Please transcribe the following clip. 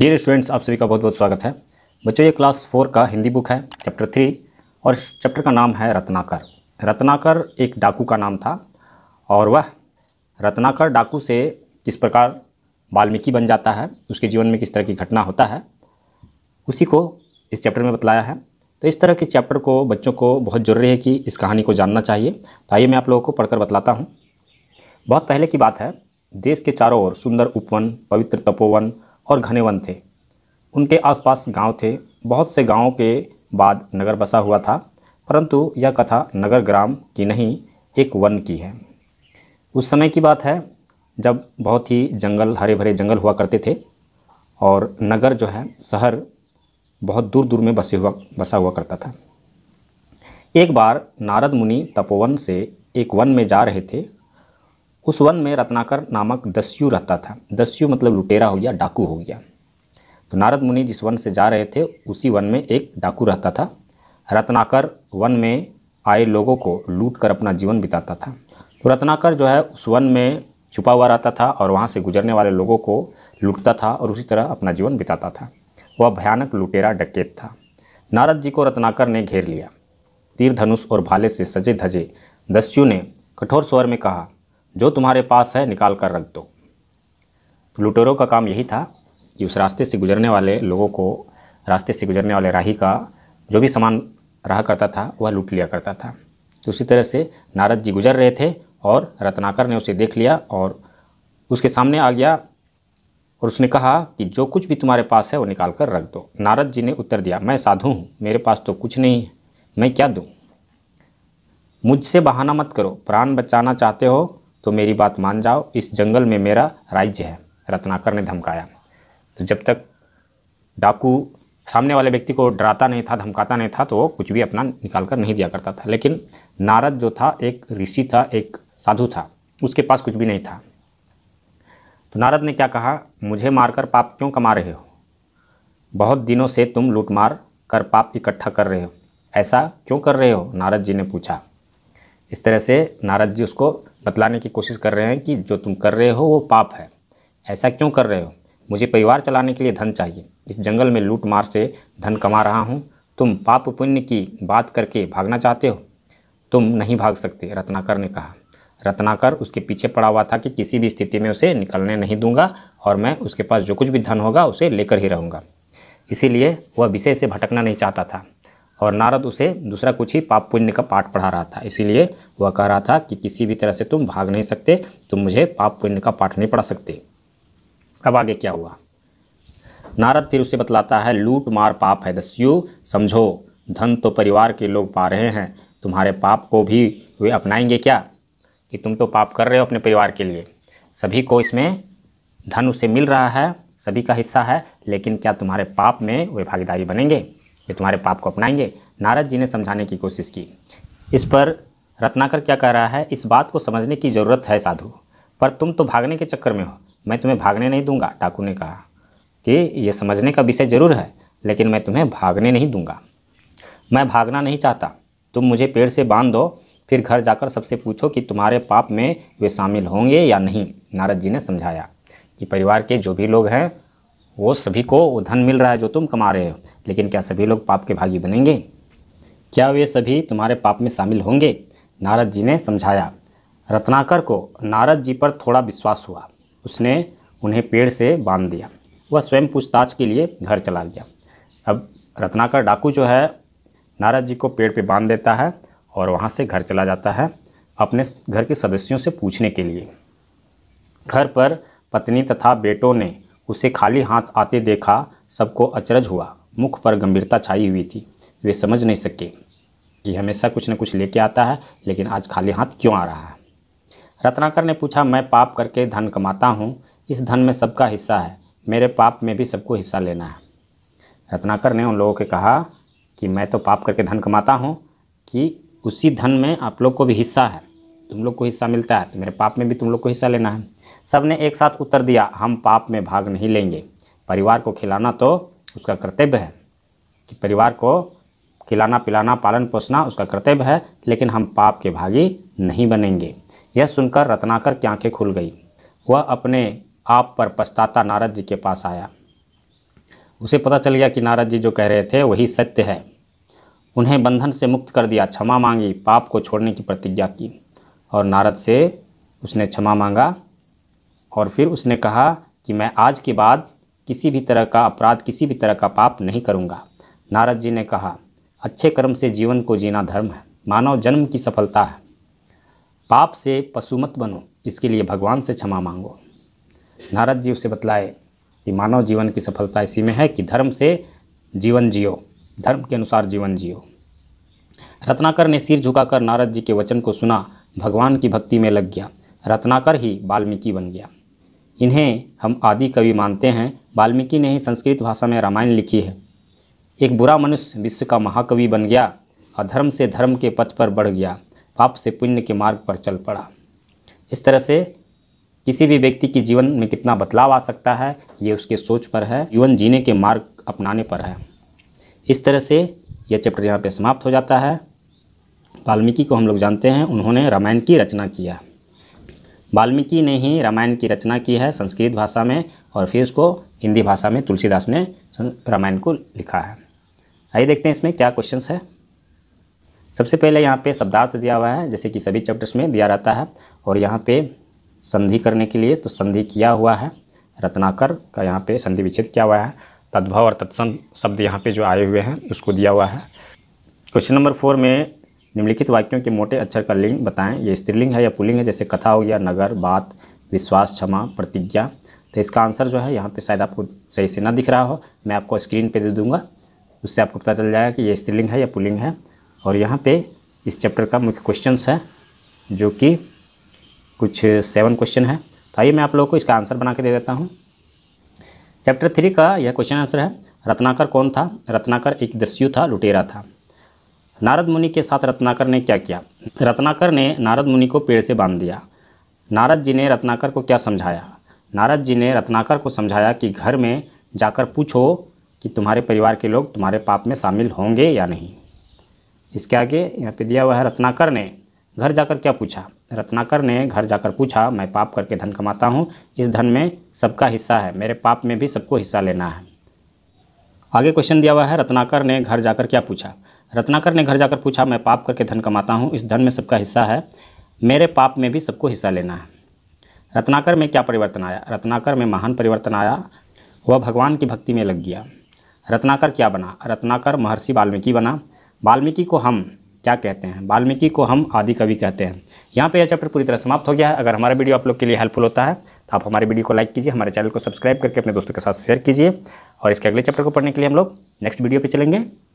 dear students आप सभी का बहुत बहुत स्वागत है बच्चों ये क्लास फोर का हिंदी बुक है चैप्टर थ्री और इस चैप्टर का नाम है रत्नाकर रत्नाकर एक डाकू का नाम था और वह रत्नाकर डाकू से किस प्रकार वाल्मीकि बन जाता है उसके जीवन में किस तरह की घटना होता है उसी को इस चैप्टर में बतलाया है तो इस तरह के चैप्टर को बच्चों को बहुत ज़रूरी है कि इस कहानी को जानना चाहिए तो आइए मैं आप लोगों को पढ़कर बतलाता हूँ बहुत पहले की बात है देश के चारों ओर सुंदर उपवन पवित्र तपोवन और घने वन थे उनके आसपास गांव थे बहुत से गांवों के बाद नगर बसा हुआ था परंतु यह कथा नगर ग्राम की नहीं एक वन की है उस समय की बात है जब बहुत ही जंगल हरे भरे जंगल हुआ करते थे और नगर जो है शहर बहुत दूर दूर में बसे हुआ बसा हुआ करता था एक बार नारद मुनि तपोवन से एक वन में जा रहे थे उस वन में रत्नाकर नामक दस्यु रहता था दस्यु मतलब लुटेरा हो गया डाकू हो गया तो नारद मुनि जिस वन से जा रहे थे उसी वन में एक डाकू रहता था रत्नाकर वन में आए लोगों को लूट कर अपना जीवन बिताता था तो रत्नाकर जो है उस वन में छुपा हुआ रहता था और वहाँ से गुजरने वाले लोगों को लूटता था और उसी तरह अपना जीवन बिताता था वह भयानक लुटेरा डकेत था नारद जी को रत्नाकर ने घेर लिया तीर धनुष और भाले से सजे धजे दस्यु ने कठोर स्वर में कहा जो तुम्हारे पास है निकाल कर रख दो तो लुटेरों का काम यही था कि उस रास्ते से गुजरने वाले लोगों को रास्ते से गुजरने वाले राही का जो भी सामान रहा करता था वह लूट लिया करता था तो उसी तरह से नारद जी गुजर रहे थे और रत्नाकर ने उसे देख लिया और उसके सामने आ गया और उसने कहा कि जो कुछ भी तुम्हारे पास है वो निकाल कर रख दो नारद जी ने उत्तर दिया मैं साधु हूँ मेरे पास तो कुछ नहीं है मैं क्या दूँ मुझसे बहाना मत करो प्राण बचाना चाहते हो तो मेरी बात मान जाओ इस जंगल में मेरा राज्य है रत्नाकर ने धमकाया तो जब तक डाकू सामने वाले व्यक्ति को डराता नहीं था धमकाता नहीं था तो वो कुछ भी अपना निकाल कर नहीं दिया करता था लेकिन नारद जो था एक ऋषि था एक साधु था उसके पास कुछ भी नहीं था तो नारद ने क्या कहा मुझे मारकर पाप क्यों कमा रहे हो बहुत दिनों से तुम लूटमार कर पाप इकट्ठा कर रहे हो ऐसा क्यों कर रहे हो नारद जी ने पूछा इस तरह से नारद जी उसको बतलाने की कोशिश कर रहे हैं कि जो तुम कर रहे हो वो पाप है ऐसा क्यों कर रहे हो मुझे परिवार चलाने के लिए धन चाहिए इस जंगल में लूट मार से धन कमा रहा हूँ तुम पाप पुण्य की बात करके भागना चाहते हो तुम नहीं भाग सकते रत्नाकर ने कहा रत्नाकर उसके पीछे पड़ा हुआ था कि किसी भी स्थिति में उसे निकलने नहीं दूंगा और मैं उसके पास जो कुछ भी धन होगा उसे लेकर ही रहूँगा इसीलिए वह विषय से भटकना नहीं चाहता था और नारद उसे दूसरा कुछ ही पाप पुण्य का पाठ पढ़ा रहा था इसीलिए वह कह रहा था कि किसी भी तरह से तुम भाग नहीं सकते तुम मुझे पाप पुण्य का पाठ नहीं पढ़ा सकते अब आगे क्या हुआ नारद फिर उसे बतलाता है लूट मार पाप है दस्यु समझो धन तो परिवार के लोग पा रहे हैं तुम्हारे पाप को भी वे अपनाएंगे क्या कि तुम तो पाप कर रहे हो अपने परिवार के लिए सभी को इसमें धन उसे मिल रहा है सभी का हिस्सा है लेकिन क्या तुम्हारे पाप में वे भागीदारी बनेंगे ये तुम्हारे पाप को अपनाएंगे नारद जी ने समझाने की कोशिश की इस पर रत्नाकर क्या कह रहा है इस बात को समझने की ज़रूरत है साधु पर तुम तो भागने के चक्कर में हो मैं तुम्हें भागने नहीं दूंगा टाकू ने कहा कि ये समझने का विषय ज़रूर है लेकिन मैं तुम्हें भागने नहीं दूंगा मैं भागना नहीं चाहता तुम मुझे पेड़ से बांध दो फिर घर जाकर सबसे पूछो कि तुम्हारे पाप में वे शामिल होंगे या नहीं नारद जी ने समझाया कि परिवार के जो भी लोग हैं वो सभी को धन मिल रहा है जो तुम कमा रहे हो लेकिन क्या सभी लोग पाप के भागी बनेंगे क्या वे सभी तुम्हारे पाप में शामिल होंगे नारद जी ने समझाया रत्नाकर को नारद जी पर थोड़ा विश्वास हुआ उसने उन्हें पेड़ से बांध दिया वह स्वयं पूछताछ के लिए घर चला गया अब रत्नाकर डाकू जो है नारद जी को पेड़ पे बांध देता है और वहाँ से घर चला जाता है अपने घर के सदस्यों से पूछने के लिए घर पर पत्नी तथा बेटों ने उसे खाली हाथ आते देखा सबको अचरज हुआ मुख पर गंभीरता छाई हुई थी वे समझ नहीं सके कि हमेशा कुछ न कुछ लेके आता है लेकिन आज खाली हाथ क्यों आ रहा है रत्नाकर ने पूछा मैं पाप करके धन कमाता हूँ इस धन में सबका हिस्सा है मेरे पाप में भी सबको हिस्सा लेना है रत्नाकर ने उन लोगों के कहा कि मैं तो पाप करके धन कमाता हूँ कि उसी धन में आप लोग को भी हिस्सा है तुम लोग को हिस्सा मिलता है तो मेरे पाप में भी तुम लोग को हिस्सा लेना है सब ने एक साथ उत्तर दिया हम पाप में भाग नहीं लेंगे परिवार को खिलाना तो उसका कर्तव्य है कि परिवार को खिलाना पिलाना पालन पोषना उसका कर्तव्य है लेकिन हम पाप के भागी नहीं बनेंगे यह सुनकर रत्नाकर की आंखें खुल गई वह अपने आप पर पछताता नारद जी के पास आया उसे पता चल गया कि नारद जी जो कह रहे थे वही सत्य है उन्हें बंधन से मुक्त कर दिया क्षमा मांगी पाप को छोड़ने की प्रतिज्ञा की और नारद से उसने क्षमा मांगा और फिर उसने कहा कि मैं आज के बाद किसी भी तरह का अपराध किसी भी तरह का पाप नहीं करूँगा नारद जी ने कहा अच्छे कर्म से जीवन को जीना धर्म है मानव जन्म की सफलता है पाप से पशु मत बनो इसके लिए भगवान से क्षमा मांगो नारद जी उसे बतलाए कि मानव जीवन की सफलता इसी में है कि धर्म से जीवन जियो धर्म के अनुसार जीवन जियो रत्नाकर ने सिर झुकाकर नारद जी के वचन को सुना भगवान की भक्ति में लग गया रत्नाकर ही वाल्मीकि बन गया इन्हें हम आदि कवि मानते हैं वाल्मीकि ने ही संस्कृत भाषा में रामायण लिखी है एक बुरा मनुष्य विश्व का महाकवि बन गया अधर्म से धर्म के पथ पर बढ़ गया पाप से पुण्य के मार्ग पर चल पड़ा इस तरह से किसी भी व्यक्ति के जीवन में कितना बदलाव आ सकता है ये उसके सोच पर है जीवन जीने के मार्ग अपनाने पर है इस तरह से यह चैप्टर यहाँ पे समाप्त हो जाता है वाल्मीकि को हम लोग जानते हैं उन्होंने रामायण की रचना किया वाल्मीकि ने ही रामायण की रचना की है संस्कृत भाषा में और फिर उसको हिंदी भाषा में तुलसीदास ने रामायण को लिखा है आइए देखते हैं इसमें क्या क्वेश्चन है सबसे पहले यहाँ पे शब्दार्थ दिया हुआ है जैसे कि सभी चैप्टर्स में दिया रहता है और यहाँ पे संधि करने के लिए तो संधि किया हुआ है रत्नाकर का यहाँ पे संधि विच्छेद किया हुआ है तद्भव और तत्सम शब्द यहाँ पे जो आए हुए हैं उसको दिया हुआ है क्वेश्चन नंबर फोर में निम्नलिखित वाक्यों के मोटे अक्षर का लिंग बताएं ये स्त्रीलिंग है या पुलिंग है जैसे कथा हो गया नगर बात विश्वास क्षमा प्रतिज्ञा तो इसका आंसर जो है यहाँ पे शायद आपको सही से ना दिख रहा हो मैं आपको स्क्रीन पे दे दूँगा उससे आपको पता चल जाएगा कि ये स्त्रीलिंग है या पुलिंग है और यहाँ पर इस चैप्टर का मुख्य क्वेश्चन है जो कि कुछ सेवन क्वेश्चन है तो आइए मैं आप लोगों को इसका आंसर बना के दे देता हूँ चैप्टर थ्री का यह क्वेश्चन आंसर है रत्नाकर कौन था रत्नाकर एक दस्यु था लुटेरा था नारद मुनि के साथ रत्नाकर ने क्या किया रत्नाकर ने नारद मुनि को पेड़ से बांध दिया नारद जी ने रत्नाकर को क्या समझाया नारद जी ने रत्नाकर को समझाया कि घर में जाकर पूछो कि तुम्हारे परिवार के लोग तुम्हारे पाप में शामिल होंगे या नहीं इसके आगे यहाँ पे दिया हुआ है रत्नाकर ने घर जाकर क्या पूछा रत्नाकर ने घर जाकर पूछा मैं पाप करके धन कमाता हूँ इस धन में सबका हिस्सा है मेरे पाप में भी सबको हिस्सा लेना है आगे क्वेश्चन दिया हुआ है रत्नाकर ने घर जाकर क्या पूछा रत्नाकर ने घर जाकर पूछा मैं पाप करके धन कमाता हूँ इस धन में सबका हिस्सा है मेरे पाप में भी सबको हिस्सा लेना है रत्नाकर में क्या परिवर्तन आया रत्नाकर में महान परिवर्तन आया वह भगवान की भक्ति में लग गया रत्नाकर क्या बना रत्नाकर महर्षि वाल्मीकि बना वाल्मीकि को हम क्या कहते हैं वाल्मीकि को हम आदि कवि कहते हैं यहाँ पे यह चैप्टर पूरी तरह समाप्त हो गया है अगर हमारा वीडियो आप लोग के लिए हेल्पफुल होता है तो आप हमारे वीडियो को लाइक कीजिए हमारे चैनल को सब्सक्राइब करके अपने दोस्तों के साथ शेयर कीजिए और इसके अगले चैप्टर को पढ़ने के लिए हम लोग नेक्स्ट वीडियो पर चलेंगे